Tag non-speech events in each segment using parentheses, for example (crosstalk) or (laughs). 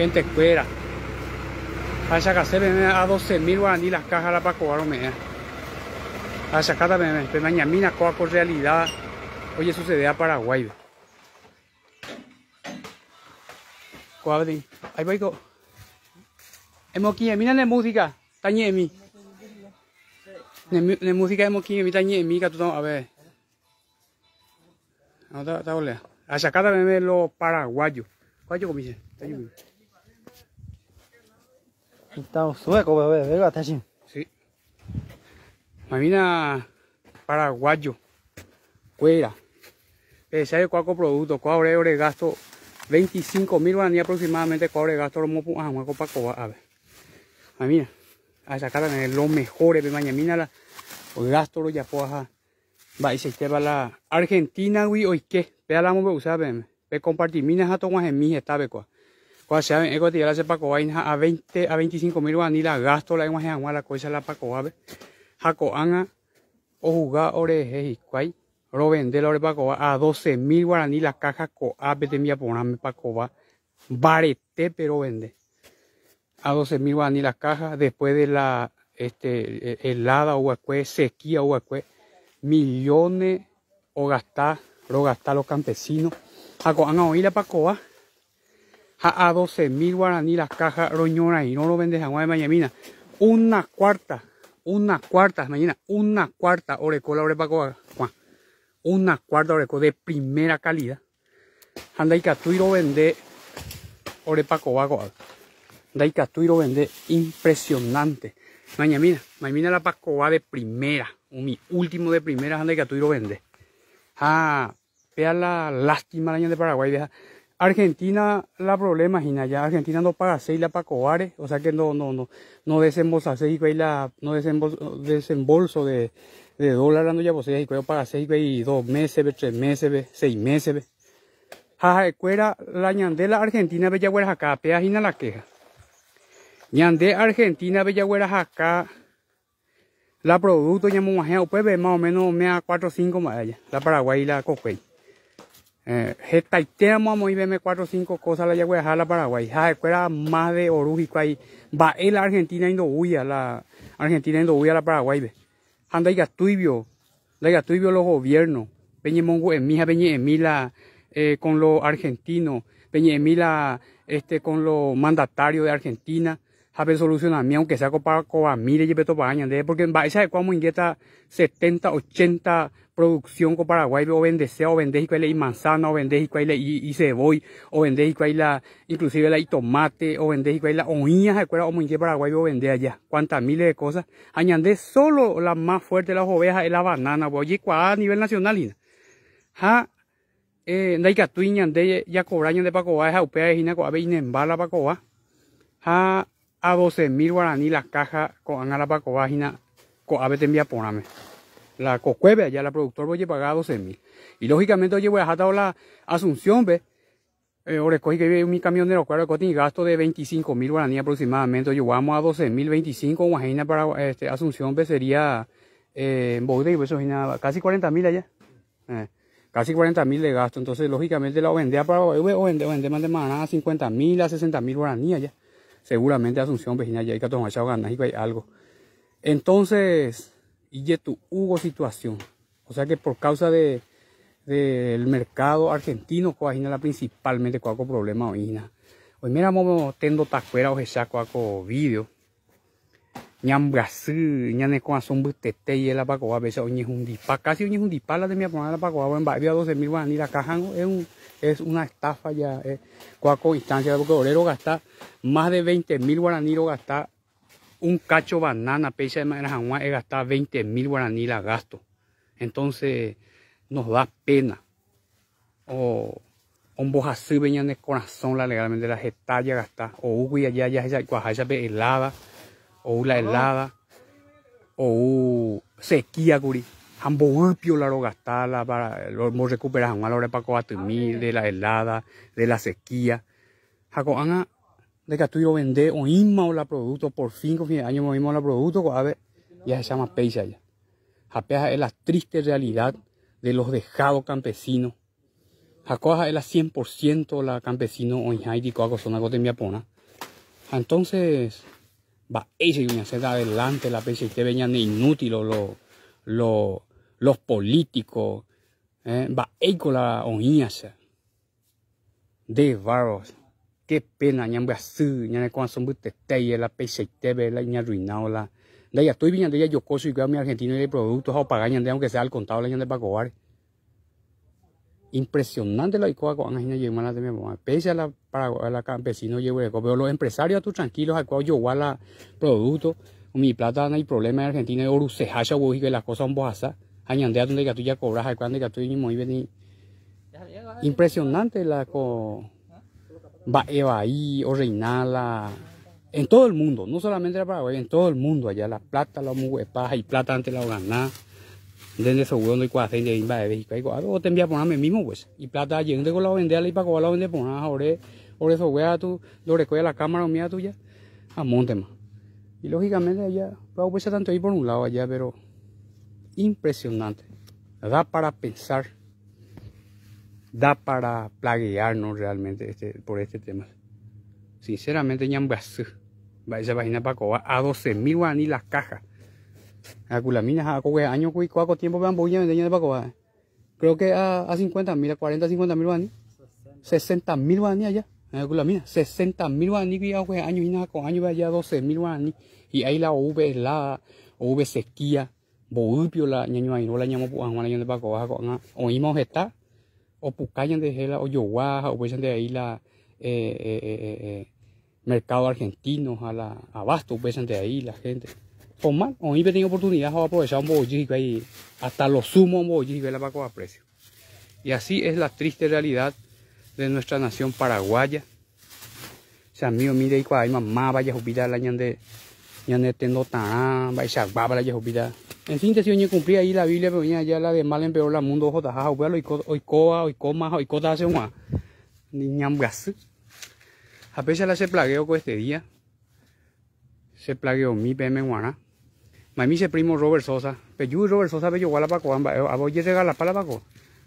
gente cuera. Haya que hacer a mil guaraní las cajas para cobrar media. Haya acá también, pero mañana coa con realidad. Oye, sucede a Paraguay. Coabrin, ahí va. Hemos aquí, mira la música, tañe mi. La música hemos aquí, mi tañe mi, que tú a ver. No, está, está, Allá acá también los paraguayos. ¿Cuál yo Está pintado sueco, bebé, hasta así. Sí. Mamina paraguayo, cuera. Ese eh, es cuaco producto, cuabre ore gasto 25 mil guaraníes aproximadamente, cuabre gasto lomo ah, hueco para coba, a ver. Mamina, a sacar los mejores, de mañana, la gasto lo ya pueja. Va, y se te va la Argentina, güey, o qué, ve a la vamos usa, ve, ve compartir minas a tomas en mis esta la a 20 a 25 mil la gasto la imagen agua la cosa la paco ave a o jugar ore lo vende la ore paco a 12 mil guaraní la caja co de mi aponame paco va barete pero vende a 12 mil guaraní la caja después de la este helada o sequía o millones o gastar lo gastar los campesinos jaco oí la paco va a 12 mil guaraní las cajas roñonas y no lo vendes agua de mañamina Una cuarta, una cuarta, mañana, una cuarta oreco orecola orepaco, una cuarta oreco de primera calidad. Anda y catuiro vende orepaco vago. Anda y catuiro vende impresionante. mañamina mañana la va de primera, mi último de primera, anda y catuiro vende. Ah, vea la lástima la de Paraguay, vea. Argentina, la problema, Gina, ya Argentina no paga seis la para cobares, o sea que no, no, no, no desembolsa seis, la, no desembolso, desembolso de, de dólar, no ya vos y para seis, y dos meses, ve tres meses, ve seis meses, ve Jaja, de cuera, la ñandela Argentina, bella güera, acá, pea, Gina, la queja. Ñande Argentina, bella güera, acá, la producto, ya mojeo, pues, más o menos, mea cuatro o cinco más la Paraguay la Cocuey. Eh, heta itema cuatro 4 45 cosas la dejar la Paraguay. Ja escuela más de orújico ahí. Va la Argentina indo la Argentina indo la Paraguay. Anda y gastuibio. La gastuibio los gobiernos. Peñemongo emija eh, peñe emila eh, con los argentinos. Peñe emila este con los mandatarios de Argentina. Jabe solucionamiento aunque sea copa coba mire y peto paña. Porque va esa de cuamo inquieta 70, 80 producción con Paraguay, o bendecea, o bendejico y y manzana, o bendejico hay y, y cebolla, o bendejico hay la, inclusive la y tomate, o bendejico hay la ojiñas, recuerda, o muñeque Paraguay, o vende allá, Cuántas miles de cosas. Añandé solo la más fuerte, las ovejas, es la banana, oye, cuadra a nivel nacional, ja, eh, naikatuña, de ya cobraña de pacoba, a ver de en inembala pacoba, ja, a 12 mil guaraní las cajas, con la pacoba, a coabe te envía poname la Cocueve, allá la productor voy a pagar 12 mil. Y lógicamente, oye, voy a dejar la Asunción, ve. Eh, ahora escogí que mi camión de camionero, cuadro de gasto de 25 mil guaraníes aproximadamente. Oye, vamos a 12 mil, 25 imagina para este, Asunción, ve, sería eh, en Bode y casi 40 mil allá. Eh, casi 40 mil de gasto. Entonces, lógicamente, la vendía para o vende, vende más de nada, 50 mil a 60 mil guaraníes allá. Seguramente Asunción, vecina, ya hay que tomar ganas y hay algo. Entonces, y ya tu hubo situación. O sea que por causa de del mercado argentino coagina la principalmente cuaco problema oína. Hoy mira momo tendo tacuera o esa cuaco vídeo. En Brasil, ñane con asombro butete y la paco. a veces es un disparo, casi es un disparo. la de mi apona la paco. en barrio a 12 mil van la caja es, un, es una estafa ya, es, eh. cuaco instancia, porque bolero gasta más de 20 mil guaraníes, gasta un cacho banana, pecha de Maranjagua, he gastado 20 mil guaraníes gasto. Entonces, nos da pena. O un venía en el corazón, la legalmente la ya gastar. O uy, allá, allá, allá, cuajaya helada. O la helada. O sequía, curi. Ambo upio la gastarla para lo recuperar a la hora para coatumil ah, de la helada, de la sequía. Jacoana de que tú y o misma o la producto, por cinco años movimos mismo la producto, a ver, ya se llama Peisa ya. Japea es la triste realidad de los dejados campesinos. acoja es la 100% la campesino o Haití, coaco zona de mi Entonces, va, ese que adelante la peisa y te venían inútil lo, lo, los políticos. Eh, va, eh, con la oñía De barros que pena ñan bua su ñan con son bu te te la pe se la ñan ruinao la de ya estoy viendo ya yo coso igual mi argentino de productos o pagar ñan de aunque sea al contado la ñan de impresionante la icoa con angina lleva la de mi mamá pese a la para la campesino llevo eco pero los empresarios tú tranquilos al cual yo igual la producto mi plata no hay problema en Argentina oruce hasha vos y que las cosas son bojasa añandea donde que tú ya cobras al cuándo que tú ni impresionante la co va o Reinala en todo el mundo, no solamente en Paraguay, en todo el mundo, allá la plata, la paja y plata antes la ganá, desde eso hueón de cuadra de va de México, y o te envía a ponerme mismo, pues, y plata allí, donde con la vendea, y para cobrar la vende por ore, ore eso tú, lo recoge la cámara mía tuya, a Montema. Y lógicamente allá, pues, ser tanto ahí por un lado allá, pero impresionante, da para pensar da para plaguearnos realmente este, por este tema. Sinceramente, ñambasú. Esa página para cobar a 12.000 guaní las cajas. A culaminas, a coge año, cuaco tiempo, vean, voy a vender para cobar. Creo que a, a 50.000, a 40, 50.000 60 60.000 guaní allá. A culaminas, 60.000 guaraní, que ya coge año, y nada, con año, allá 12.000 guaní. Y ahí la UV es la sequía. Boupio la ñaño ahí, no la ñamo, pues, a Juan, la ñamo para cobar. Oímos está o pucayan de Gela, o Yoguaja, o de ahí la eh, eh, eh, mercado argentino, a la abasto, pues de ahí la gente. O mal, o mí tengo oportunidad de aprovechar un bollico ahí, hasta lo sumo un bollico y la vaca a precio. Y así es la triste realidad de nuestra nación paraguaya. O sea, mío, mire, y cuando hay mamá, vaya a jubilar la de ya tendo tarán, baixagbaba la yejopita. En síntesis, oñe cumplí ahí la Biblia, pero ya la de mal en peor la mundo, coa hoy coma hoy oicota hace un ñamgas. A pesar la se plagueo con este día, se plagueo mi PM guana. Mami se primo Robert Sosa, pero pues y Robert Sosa, pues yo guala paco, eh, a vos ya regala para paco.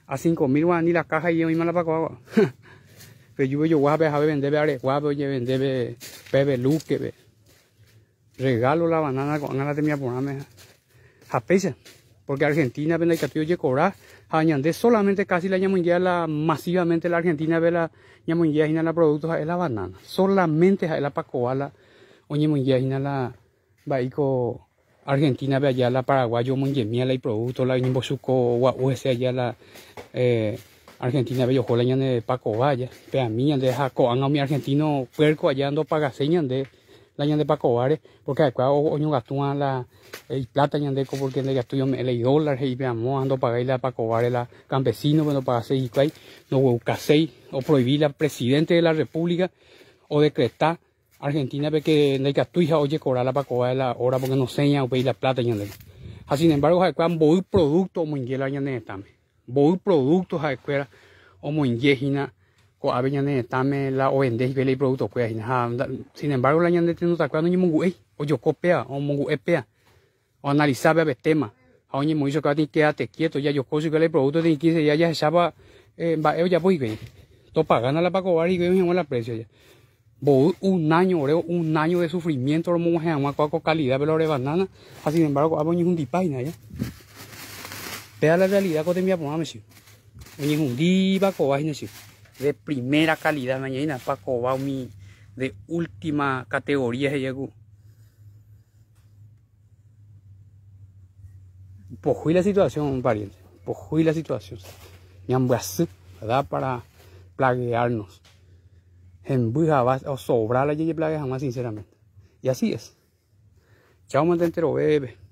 A cinco mil ni la caja y yo misma la paco (laughs) pero pues yo peyo guapa, a vender, a ver, guapa, oye, vender, bebe, luque, bebe regalo la banana con ganas de mi abonarme a pesa. Porque Argentina, que el catillo a cobrar. solamente casi la ñamunguea la masivamente la Argentina ve la ñamunguea y la productos es la banana. Solamente es la pacoala o ñamunguea y la baico Argentina ve allá la paraguayo munguemia la y producto la suco o ese allá la eh, Argentina bello jola de Paco Vaya, pea de Jacoán a mi argentino puerco allá ando pagaseñan de la ñande paco porque acá oño gastúan la plata ñande porque le gastó yo el dólar y me ando pagáis la pa la campesino cuando pagase y clay no casei o prohibí la presidente de la república o decretá Argentina ve que le hija oye cobrar la pa la hora porque no seña o pedir la plata ñande ah, sin embargo acá voy producto o la ñande voy productos a escuela o abeñane tame la oende y vele producto cuya pues, hija sin embargo la ñande tenu ta no ñimungu ei o yo copia o mungu epea o analizaba a tema a mo hizo ka tin quédate quieto ya yo cosi que le producto de 15 ya ya echaba eh va ya voy ve to pagana la pago bari ve en la precio ya un año oreo un año de sufrimiento lo monje agua cuaco calidad pero ore banana así ah, sin embargo aboñi un dipaina ya vea la realidad que te mi apomame si oñi un diva cobaje si de primera calidad mañana para cobar mi de última categoría se llegó pojuí la situación pariente pojuí la situación ñambuas verdad para plaguearnos en buja o sobrar la yeye plague jamás sinceramente y así es chao entero bebé